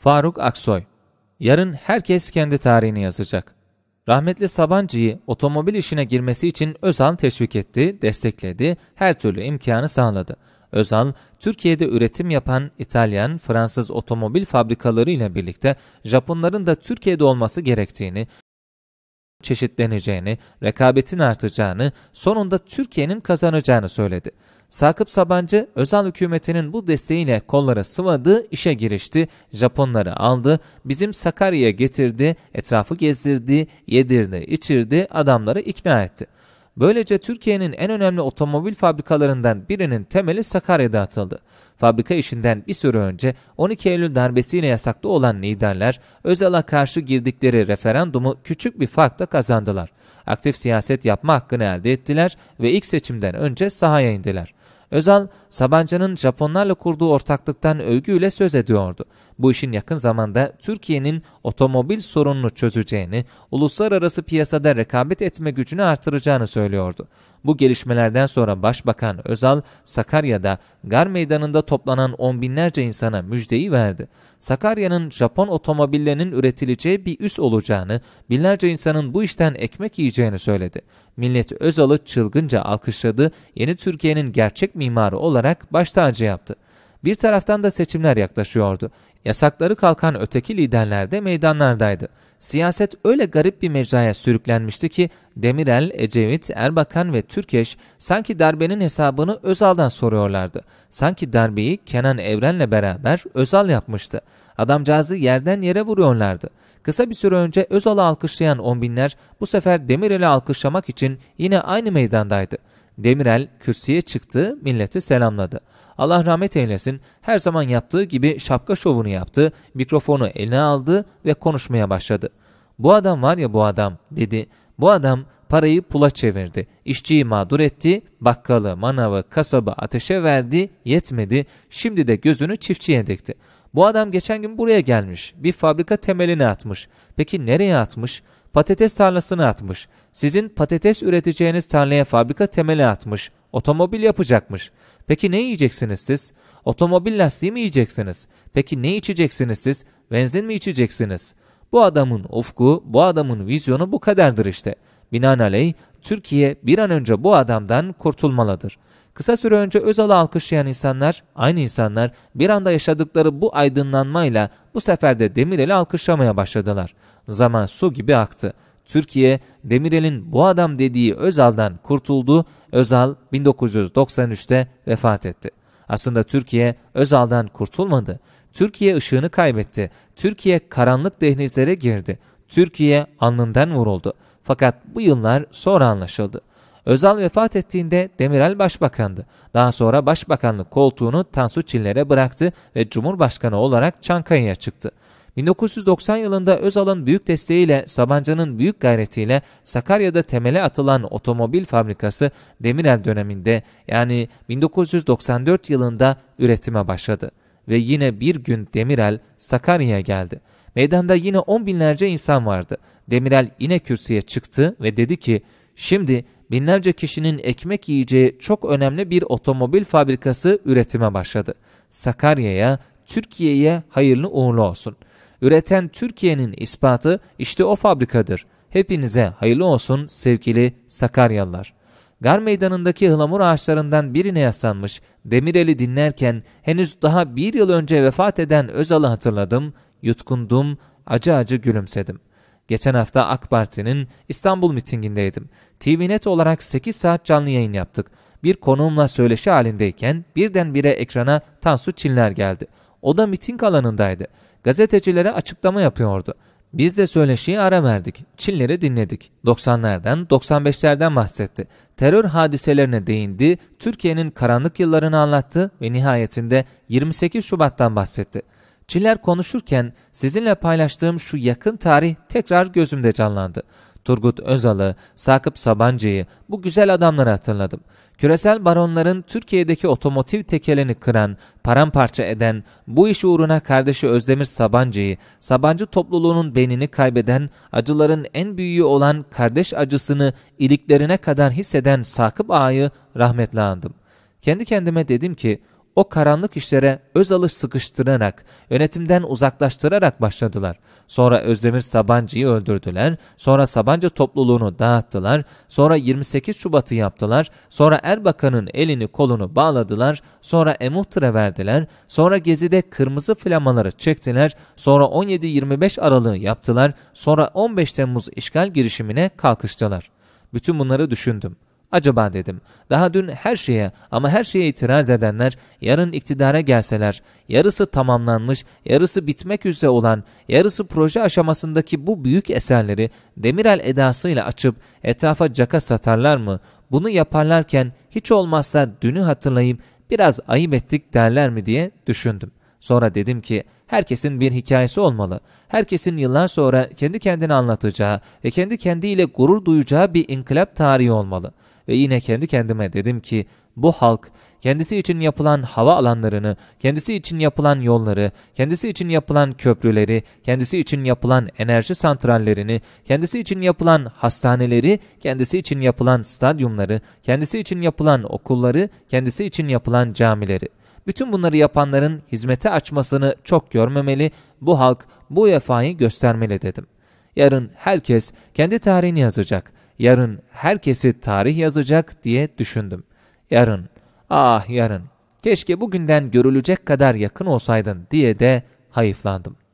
Faruk Aksoy Yarın herkes kendi tarihini yazacak. Rahmetli Sabancı'yı otomobil işine girmesi için Özal teşvik etti, destekledi, her türlü imkanı sağladı. Özal, Türkiye'de üretim yapan İtalyan, Fransız otomobil fabrikaları ile birlikte Japonların da Türkiye'de olması gerektiğini, çeşitleneceğini, rekabetin artacağını, sonunda Türkiye'nin kazanacağını söyledi. Sakıp Sabancı özel hükümetinin bu desteğiyle kolları sıvadı, işe girişti, Japonları aldı, bizim Sakarya'ya getirdi, etrafı gezdirdi, yedirdi, içirdi, adamları ikna etti. Böylece Türkiye'nin en önemli otomobil fabrikalarından birinin temeli Sakarya'da atıldı. Fabrika işinden bir süre önce 12 Eylül darbesiyle yasaklı olan liderler Özal'a karşı girdikleri referandumu küçük bir farkla kazandılar aktif siyaset yapma hakkını elde ettiler ve ilk seçimden önce sahaya indiler. Özal, Sabancı'nın Japonlarla kurduğu ortaklıktan övgüyle söz ediyordu. Bu işin yakın zamanda Türkiye'nin otomobil sorununu çözeceğini, uluslararası piyasada rekabet etme gücünü artıracağını söylüyordu. Bu gelişmelerden sonra Başbakan Özal Sakarya'da gar meydanında toplanan on binlerce insana müjdeyi verdi. Sakarya'nın Japon otomobillerinin üretileceği bir üs olacağını, binlerce insanın bu işten ekmek yiyeceğini söyledi. Millet Özal'ı çılgınca alkışladı, yeni Türkiye'nin gerçek mimarı olarak baş tacı yaptı. Bir taraftan da seçimler yaklaşıyordu. Yasakları kalkan öteki liderler de meydanlardaydı. Siyaset öyle garip bir mecraya sürüklenmişti ki Demirel, Ecevit, Erbakan ve Türkeş sanki darbenin hesabını Özal'dan soruyorlardı. Sanki darbeyi Kenan Evren'le beraber Özal yapmıştı. Adamcağızı yerden yere vuruyorlardı. Kısa bir süre önce Özal'ı alkışlayan on binler bu sefer Demirel'i alkışlamak için yine aynı meydandaydı. Demirel kürsüye çıktı, milleti selamladı. Allah rahmet eylesin her zaman yaptığı gibi şapka şovunu yaptı, mikrofonu eline aldı ve konuşmaya başladı. Bu adam var ya bu adam dedi. Bu adam parayı pula çevirdi. İşçiyi mağdur etti, bakkalı, manavı, kasabı ateşe verdi, yetmedi. Şimdi de gözünü çiftçiye dikti. Bu adam geçen gün buraya gelmiş, bir fabrika temelini atmış. Peki nereye atmış? patates tarlasını atmış. Sizin patates üreteceğiniz tarlaya fabrika temeli atmış. Otomobil yapacakmış. Peki ne yiyeceksiniz siz? Otomobil lastiği mi yiyeceksiniz? Peki ne içeceksiniz siz? Benzin mi içeceksiniz? Bu adamın ufku, bu adamın vizyonu bu kadardır işte. Binaenaleyh Türkiye bir an önce bu adamdan kurtulmalıdır.'' Kısa süre önce Özal'ı alkışlayan insanlar, aynı insanlar bir anda yaşadıkları bu aydınlanmayla bu sefer de Demirel'i alkışlamaya başladılar. Zaman su gibi aktı. Türkiye, Demirel'in bu adam dediği Özal'dan kurtuldu. Özal 1993'te vefat etti. Aslında Türkiye Özal'dan kurtulmadı. Türkiye ışığını kaybetti. Türkiye karanlık dehlizlere girdi. Türkiye alnından vuruldu. Fakat bu yıllar sonra anlaşıldı. Özal vefat ettiğinde Demirel başbakandı. Daha sonra başbakanlık koltuğunu Tansu Çiller'e bıraktı ve Cumhurbaşkanı olarak Çankaya'ya çıktı. 1990 yılında Özal'ın büyük desteğiyle Sabancı'nın büyük gayretiyle Sakarya'da temele atılan otomobil fabrikası Demirel döneminde yani 1994 yılında üretime başladı. Ve yine bir gün Demirel Sakarya'ya geldi. Meydanda yine on binlerce insan vardı. Demirel yine kürsüye çıktı ve dedi ki şimdi binlerce kişinin ekmek yiyeceği çok önemli bir otomobil fabrikası üretime başladı. Sakarya'ya, Türkiye'ye hayırlı uğurlu olsun.'' Üreten Türkiye'nin ispatı işte o fabrikadır. Hepinize hayırlı olsun sevgili Sakaryalılar. Gar meydanındaki hılamur ağaçlarından birine yaslanmış Demirel'i dinlerken henüz daha bir yıl önce vefat eden Özal'ı hatırladım, yutkundum, acı acı gülümsedim. Geçen hafta AK Parti'nin İstanbul mitingindeydim. TVNet olarak 8 saat canlı yayın yaptık. Bir konuğumla söyleşi halindeyken birdenbire ekrana Tansu Çinler geldi. O da miting alanındaydı gazetecilere açıklama yapıyordu. Biz de söyleşiye ara verdik. Çinleri dinledik. 90'lardan, 95'lerden bahsetti. Terör hadiselerine değindi, Türkiye'nin karanlık yıllarını anlattı ve nihayetinde 28 Şubat'tan bahsetti. Çiller konuşurken sizinle paylaştığım şu yakın tarih tekrar gözümde canlandı. Turgut Özal'ı, Sakıp Sabancı'yı, bu güzel adamları hatırladım.'' küresel baronların Türkiye'deki otomotiv tekelini kıran, paramparça eden, bu iş uğruna kardeşi Özdemir Sabancı'yı, Sabancı topluluğunun beynini kaybeden, acıların en büyüğü olan kardeş acısını iliklerine kadar hisseden Sakıp Ağa'yı rahmetle andım. Kendi kendime dedim ki, o karanlık işlere öz alış sıkıştırarak, yönetimden uzaklaştırarak başladılar. Sonra Özdemir Sabancı'yı öldürdüler, sonra Sabancı topluluğunu dağıttılar, sonra 28 Şubat'ı yaptılar, sonra Erbakan'ın elini kolunu bağladılar, sonra Emuhtıra verdiler, sonra Gezi'de kırmızı flamaları çektiler, sonra 17-25 Aralık'ı yaptılar, sonra 15 Temmuz işgal girişimine kalkıştılar. Bütün bunları düşündüm. Acaba dedim. Daha dün her şeye ama her şeye itiraz edenler yarın iktidara gelseler, yarısı tamamlanmış, yarısı bitmek üzere olan, yarısı proje aşamasındaki bu büyük eserleri Demirel edasıyla açıp etrafa caka satarlar mı? Bunu yaparlarken hiç olmazsa dünü hatırlayıp biraz ayıp ettik derler mi diye düşündüm. Sonra dedim ki herkesin bir hikayesi olmalı. Herkesin yıllar sonra kendi kendine anlatacağı ve kendi kendiyle gurur duyacağı bir inkılap tarihi olmalı ve yine kendi kendime dedim ki bu halk kendisi için yapılan hava alanlarını, kendisi için yapılan yolları, kendisi için yapılan köprüleri, kendisi için yapılan enerji santrallerini, kendisi için yapılan hastaneleri, kendisi için yapılan stadyumları, kendisi için yapılan okulları, kendisi için yapılan camileri. Bütün bunları yapanların hizmete açmasını çok görmemeli, bu halk bu vefayı göstermeli dedim. Yarın herkes kendi tarihini yazacak yarın herkesi tarih yazacak diye düşündüm. Yarın, ah yarın, keşke bugünden görülecek kadar yakın olsaydın diye de hayıflandım.''